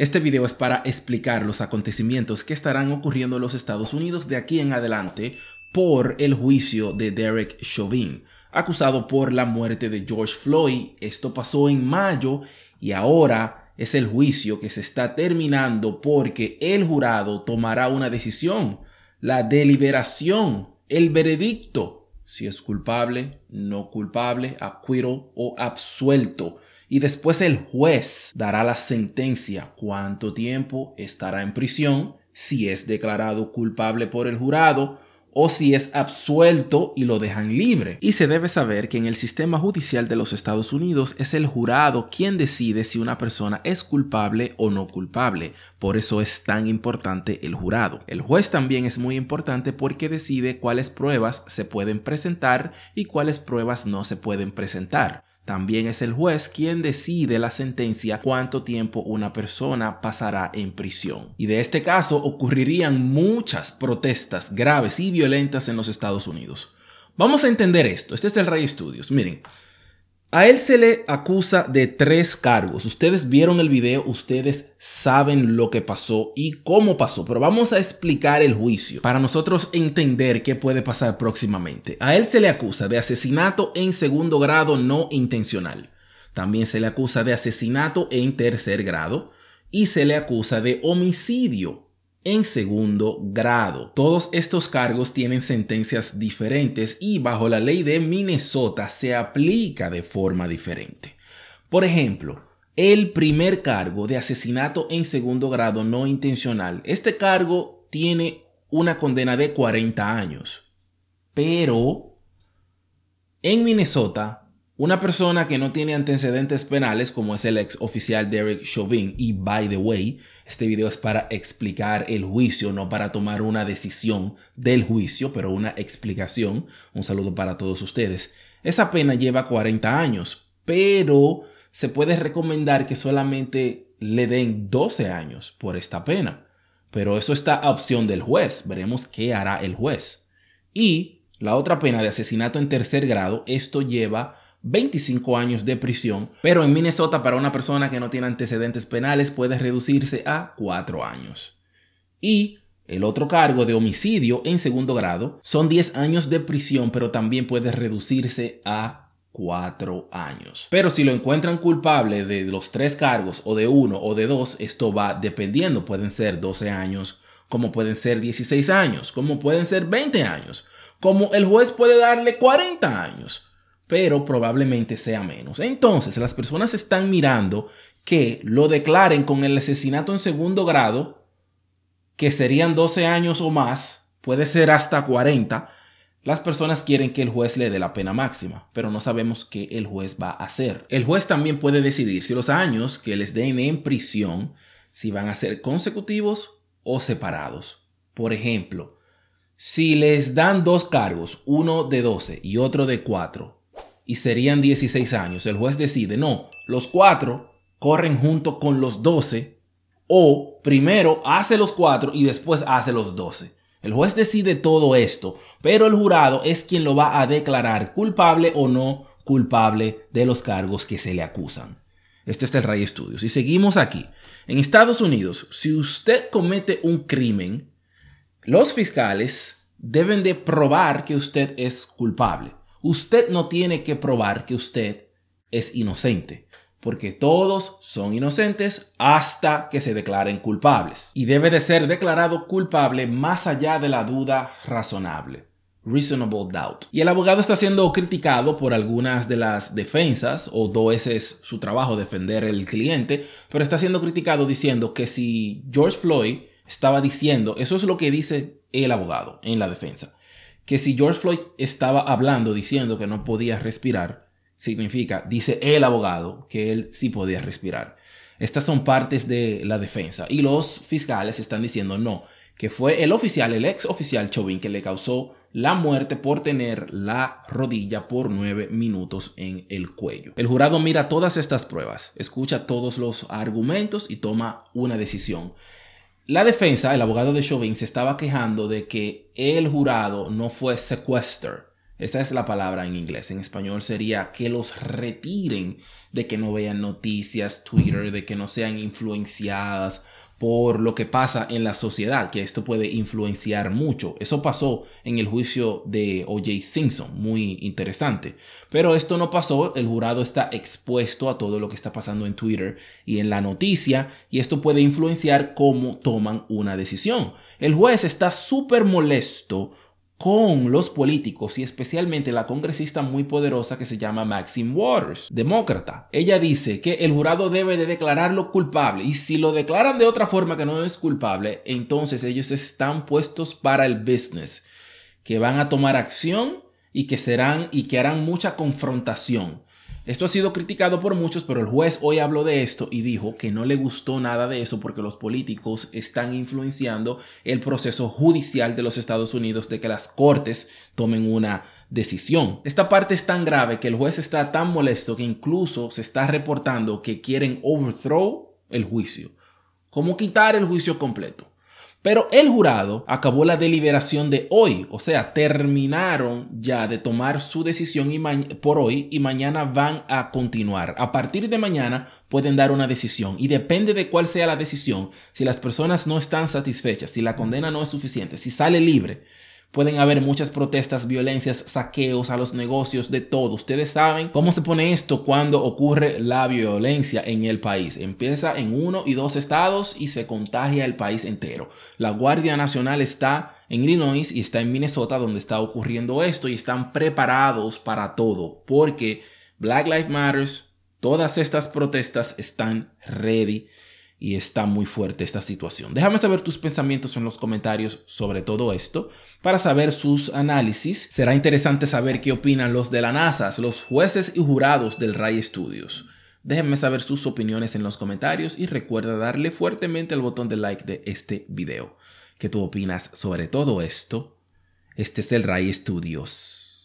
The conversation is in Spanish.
Este video es para explicar los acontecimientos que estarán ocurriendo en los Estados Unidos de aquí en adelante por el juicio de Derek Chauvin, acusado por la muerte de George Floyd. Esto pasó en mayo y ahora es el juicio que se está terminando porque el jurado tomará una decisión, la deliberación, el veredicto, si es culpable, no culpable, acuero o absuelto y después el juez dará la sentencia cuánto tiempo estará en prisión si es declarado culpable por el jurado o si es absuelto y lo dejan libre. Y se debe saber que en el sistema judicial de los Estados Unidos es el jurado quien decide si una persona es culpable o no culpable. Por eso es tan importante el jurado. El juez también es muy importante porque decide cuáles pruebas se pueden presentar y cuáles pruebas no se pueden presentar. También es el juez quien decide la sentencia cuánto tiempo una persona pasará en prisión. Y de este caso ocurrirían muchas protestas graves y violentas en los Estados Unidos. Vamos a entender esto. Este es el Ray Studios. Miren, a él se le acusa de tres cargos. Ustedes vieron el video, ustedes saben lo que pasó y cómo pasó, pero vamos a explicar el juicio para nosotros entender qué puede pasar próximamente. A él se le acusa de asesinato en segundo grado no intencional. También se le acusa de asesinato en tercer grado y se le acusa de homicidio en segundo grado. Todos estos cargos tienen sentencias diferentes y bajo la ley de Minnesota se aplica de forma diferente. Por ejemplo, el primer cargo de asesinato en segundo grado no intencional. Este cargo tiene una condena de 40 años. Pero en Minnesota una persona que no tiene antecedentes penales, como es el ex oficial Derek Chauvin, y by the way, este video es para explicar el juicio, no para tomar una decisión del juicio, pero una explicación. Un saludo para todos ustedes. Esa pena lleva 40 años, pero se puede recomendar que solamente le den 12 años por esta pena. Pero eso está a opción del juez, veremos qué hará el juez. Y la otra pena de asesinato en tercer grado, esto lleva 25 años de prisión, pero en Minnesota para una persona que no tiene antecedentes penales puede reducirse a 4 años. Y el otro cargo de homicidio en segundo grado son 10 años de prisión, pero también puede reducirse a 4 años. Pero si lo encuentran culpable de los tres cargos o de uno o de dos, esto va dependiendo, pueden ser 12 años, como pueden ser 16 años, como pueden ser 20 años, como el juez puede darle 40 años pero probablemente sea menos. Entonces, las personas están mirando que lo declaren con el asesinato en segundo grado, que serían 12 años o más, puede ser hasta 40. Las personas quieren que el juez le dé la pena máxima, pero no sabemos qué el juez va a hacer. El juez también puede decidir si los años que les den en prisión, si van a ser consecutivos o separados. Por ejemplo, si les dan dos cargos, uno de 12 y otro de 4, y serían 16 años. El juez decide, no, los cuatro corren junto con los 12 o primero hace los cuatro y después hace los 12. El juez decide todo esto, pero el jurado es quien lo va a declarar culpable o no culpable de los cargos que se le acusan. Este es el Ray Estudios Y seguimos aquí. En Estados Unidos, si usted comete un crimen, los fiscales deben de probar que usted es culpable. Usted no tiene que probar que usted es inocente, porque todos son inocentes hasta que se declaren culpables. Y debe de ser declarado culpable más allá de la duda razonable. Reasonable doubt. Y el abogado está siendo criticado por algunas de las defensas, o do ese es su trabajo defender el cliente, pero está siendo criticado diciendo que si George Floyd estaba diciendo, eso es lo que dice el abogado en la defensa, que si George Floyd estaba hablando diciendo que no podía respirar, significa, dice el abogado, que él sí podía respirar. Estas son partes de la defensa. Y los fiscales están diciendo no, que fue el oficial, el ex oficial Chauvin, que le causó la muerte por tener la rodilla por nueve minutos en el cuello. El jurado mira todas estas pruebas, escucha todos los argumentos y toma una decisión. La defensa, el abogado de Chauvin, se estaba quejando de que el jurado no fue sequester. Esta es la palabra en inglés. En español sería que los retiren de que no vean noticias, Twitter, de que no sean influenciadas por lo que pasa en la sociedad, que esto puede influenciar mucho. Eso pasó en el juicio de OJ Simpson, muy interesante. Pero esto no pasó, el jurado está expuesto a todo lo que está pasando en Twitter y en la noticia, y esto puede influenciar cómo toman una decisión. El juez está súper molesto con los políticos y especialmente la congresista muy poderosa que se llama Maxine Waters, demócrata. Ella dice que el jurado debe de declararlo culpable y si lo declaran de otra forma que no es culpable, entonces ellos están puestos para el business, que van a tomar acción y que serán y que harán mucha confrontación. Esto ha sido criticado por muchos, pero el juez hoy habló de esto y dijo que no le gustó nada de eso porque los políticos están influenciando el proceso judicial de los Estados Unidos de que las cortes tomen una decisión. Esta parte es tan grave que el juez está tan molesto que incluso se está reportando que quieren overthrow el juicio, ¿Cómo quitar el juicio completo. Pero el jurado acabó la deliberación de hoy, o sea, terminaron ya de tomar su decisión por hoy y mañana van a continuar. A partir de mañana pueden dar una decisión y depende de cuál sea la decisión, si las personas no están satisfechas, si la condena no es suficiente, si sale libre, Pueden haber muchas protestas, violencias, saqueos a los negocios, de todo. Ustedes saben cómo se pone esto cuando ocurre la violencia en el país. Empieza en uno y dos estados y se contagia el país entero. La Guardia Nacional está en Illinois y está en Minnesota donde está ocurriendo esto y están preparados para todo porque Black Lives Matters, todas estas protestas están ready y está muy fuerte esta situación. Déjame saber tus pensamientos en los comentarios sobre todo esto. Para saber sus análisis, será interesante saber qué opinan los de la NASA, los jueces y jurados del Ray Studios. Déjenme saber sus opiniones en los comentarios y recuerda darle fuertemente al botón de like de este video. ¿Qué tú opinas sobre todo esto? Este es el Ray Studios.